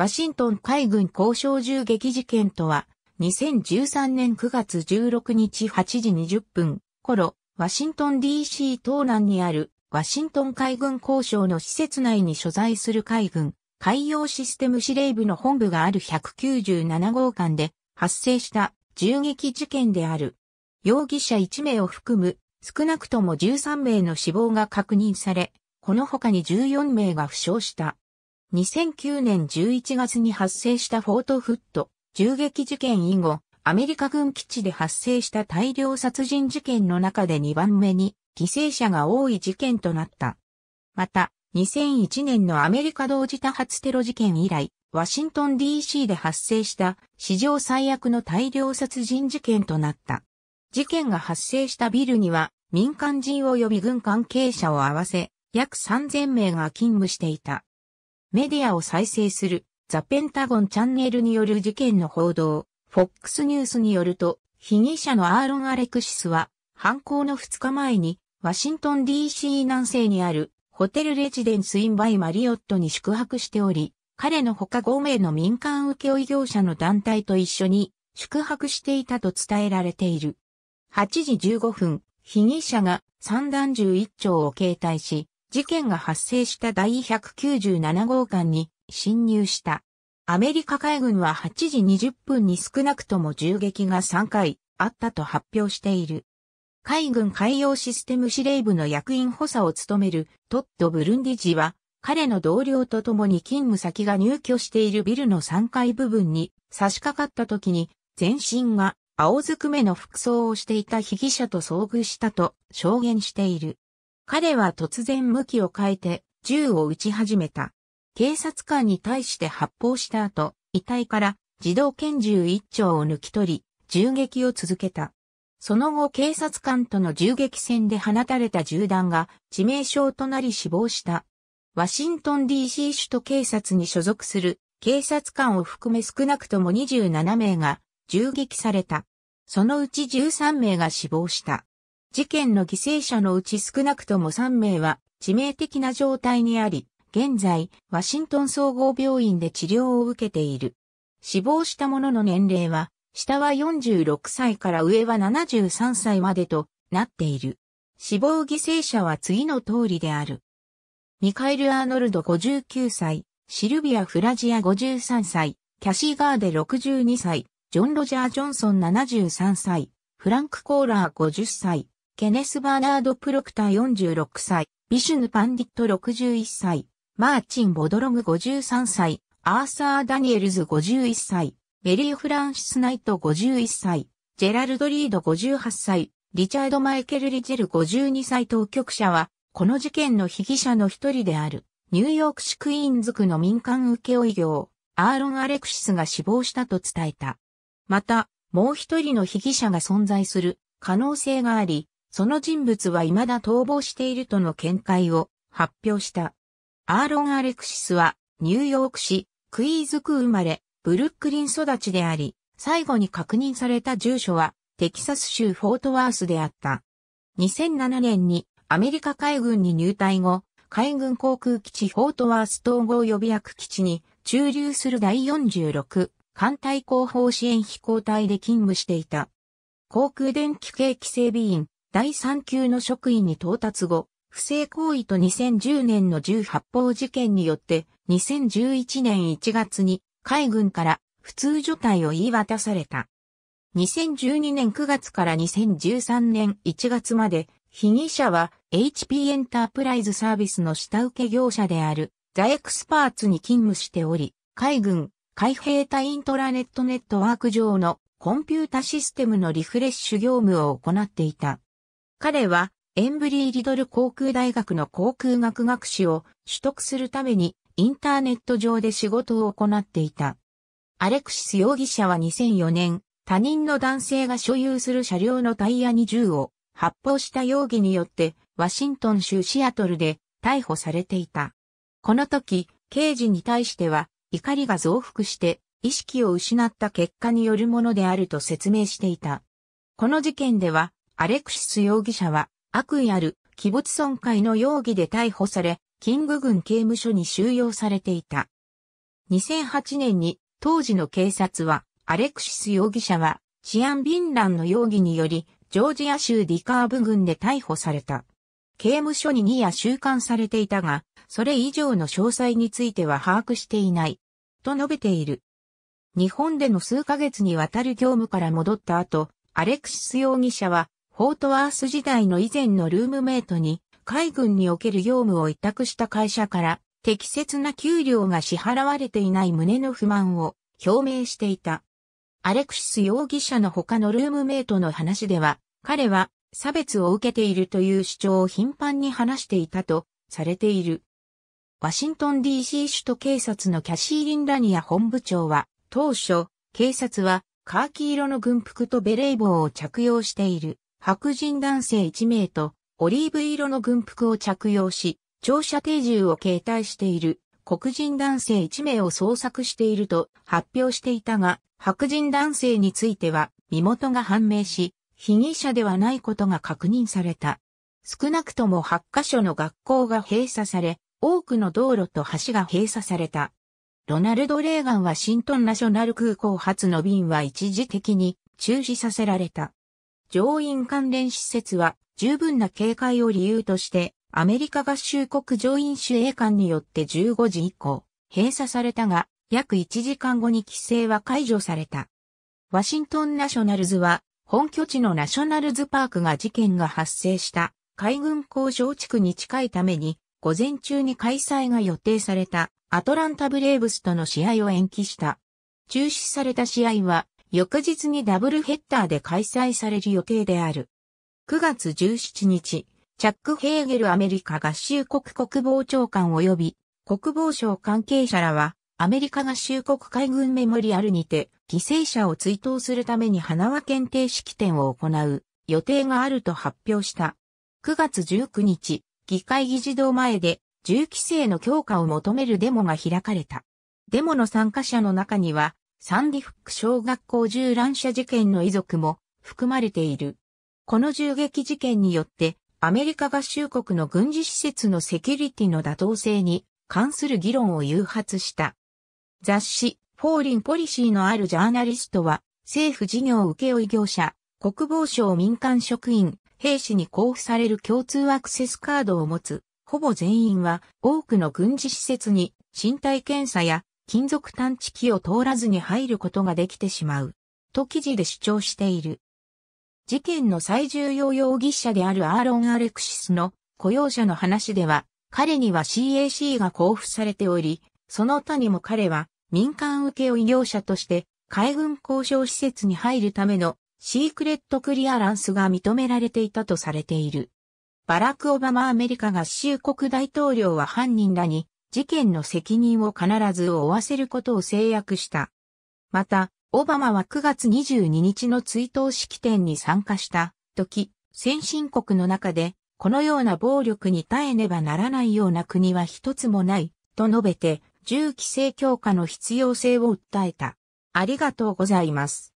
ワシントン海軍交渉銃撃事件とは、2013年9月16日8時20分頃、ワシントン DC 東南にあるワシントン海軍交渉の施設内に所在する海軍海洋システム司令部の本部がある197号館で発生した銃撃事件である。容疑者1名を含む少なくとも13名の死亡が確認され、この他に14名が負傷した。2009年11月に発生したフォートフット銃撃事件以後、アメリカ軍基地で発生した大量殺人事件の中で2番目に犠牲者が多い事件となった。また、2001年のアメリカ同時多発テロ事件以来、ワシントン DC で発生した史上最悪の大量殺人事件となった。事件が発生したビルには民間人及び軍関係者を合わせ約3000名が勤務していた。メディアを再生するザ・ペンタゴンチャンネルによる事件の報道、FOX ニュースによると、被疑者のアーロン・アレクシスは、犯行の2日前に、ワシントン DC 南西にある、ホテルレジデンス・イン・バイ・マリオットに宿泊しており、彼の他5名の民間請負業者の団体と一緒に、宿泊していたと伝えられている。8時15分、被疑者が散弾銃1丁を携帯し、事件が発生した第197号館に侵入した。アメリカ海軍は8時20分に少なくとも銃撃が3回あったと発表している。海軍海洋システム司令部の役員補佐を務めるトッド・ブルンディジは、彼の同僚と共に勤務先が入居しているビルの3階部分に差し掛かった時に、全身が青ずくめの服装をしていた被疑者と遭遇したと証言している。彼は突然向きを変えて銃を撃ち始めた。警察官に対して発砲した後、遺体から自動拳銃一丁を抜き取り、銃撃を続けた。その後警察官との銃撃戦で放たれた銃弾が致命傷となり死亡した。ワシントン DC 首都警察に所属する警察官を含め少なくとも27名が銃撃された。そのうち13名が死亡した。事件の犠牲者のうち少なくとも3名は致命的な状態にあり、現在、ワシントン総合病院で治療を受けている。死亡した者の年齢は、下は46歳から上は73歳までとなっている。死亡犠牲者は次の通りである。ミカエル・アーノルド59歳、シルビア・フラジア53歳、キャシー・ガーデ62歳、ジョン・ロジャー・ジョンソン73歳、フランク・コーラー50歳、ケネス・バーナード・プロクター46歳、ビシュヌ・パンディット61歳、マーチン・ボドロム53歳、アーサー・ダニエルズ51歳、メリー・フランシス・ナイト51歳、ジェラルド・リード58歳、リチャード・マイケル・リジェル52歳当局者は、この事件の被疑者の一人である、ニューヨーク市クイーンズ区の民間請負業、アーロン・アレクシスが死亡したと伝えた。また、もう一人の被疑者が存在する可能性があり、その人物は未だ逃亡しているとの見解を発表した。アーロン・アレクシスはニューヨーク市クイーズ区生まれ、ブルックリン育ちであり、最後に確認された住所はテキサス州フォートワースであった。2007年にアメリカ海軍に入隊後、海軍航空基地フォートワース統合予備役基地に駐留する第46艦隊後方支援飛行隊で勤務していた。航空電気系規制備員第3級の職員に到達後、不正行為と2010年の銃発砲事件によって、2011年1月に海軍から普通除隊を言い渡された。2012年9月から2013年1月まで、被疑者は HP エンタープライズサービスの下請け業者であるザエクスパーツに勤務しており、海軍、海兵隊イントラネットネットワーク上のコンピュータシステムのリフレッシュ業務を行っていた。彼はエンブリー・リドル航空大学の航空学学士を取得するためにインターネット上で仕事を行っていた。アレクシス容疑者は2004年、他人の男性が所有する車両のタイヤに銃を発砲した容疑によってワシントン州シアトルで逮捕されていた。この時、刑事に対しては怒りが増幅して意識を失った結果によるものであると説明していた。この事件ではアレクシス容疑者は悪意ある器物損壊の容疑で逮捕され、キング郡刑務所に収容されていた。2008年に当時の警察はアレクシス容疑者は治安便乱の容疑によりジョージア州ディカーブ郡で逮捕された。刑務所に2夜収監されていたが、それ以上の詳細については把握していない。と述べている。日本での数ヶ月にわたる業務から戻った後、アレクシス容疑者はフォートワース時代の以前のルームメイトに、海軍における業務を委託した会社から、適切な給料が支払われていない胸の不満を表明していた。アレクシス容疑者の他のルームメイトの話では、彼は差別を受けているという主張を頻繁に話していたとされている。ワシントン DC 首都警察のキャシー・リンラニア本部長は、当初、警察は、カーキ色の軍服とベレー帽を着用している。白人男性1名と、オリーブ色の軍服を着用し、長射程銃を携帯している黒人男性1名を捜索していると発表していたが、白人男性については身元が判明し、被疑者ではないことが確認された。少なくとも8カ所の学校が閉鎖され、多くの道路と橋が閉鎖された。ロナルド・レーガンはシントンナショナル空港発の便は一時的に中止させられた。上院関連施設は十分な警戒を理由として、アメリカ合衆国上院守衛官によって15時以降、閉鎖されたが、約1時間後に規制は解除された。ワシントンナショナルズは、本拠地のナショナルズパークが事件が発生した海軍工場地区に近いために、午前中に開催が予定されたアトランタブレーブスとの試合を延期した。中止された試合は翌日にダブルヘッダーで開催される予定である。9月17日、チャック・ヘーゲルアメリカ合衆国国防長官及び国防省関係者らは、アメリカ合衆国海軍メモリアルにて、犠牲者を追悼するために花輪検定式典を行う予定があると発表した。9月19日、議会議事堂前で、銃規制の強化を求めるデモが開かれた。デモの参加者の中には、サンディフック小学校銃乱射事件の遺族も含まれている。この銃撃事件によって、アメリカ合衆国の軍事施設のセキュリティの妥当性に関する議論を誘発した。雑誌、フォーリンポリシーのあるジャーナリストは、政府事業請負業者、国防省民間職員、兵士に交付される共通アクセスカードを持つ、ほぼ全員は多くの軍事施設に身体検査や金属探知機を通らずに入ることができてしまう、と記事で主張している。事件の最重要容疑者であるアーロン・アレクシスの雇用者の話では、彼には CAC が交付されており、その他にも彼は民間請負業者として海軍交渉施設に入るためのシークレットクリアランスが認められていたとされている。バラク・オバマアメリカ合衆国大統領は犯人らに事件の責任を必ず負わせることを制約した。また、オバマは9月22日の追悼式典に参加した時、先進国の中で、このような暴力に耐えねばならないような国は一つもない、と述べて、銃規制強化の必要性を訴えた。ありがとうございます。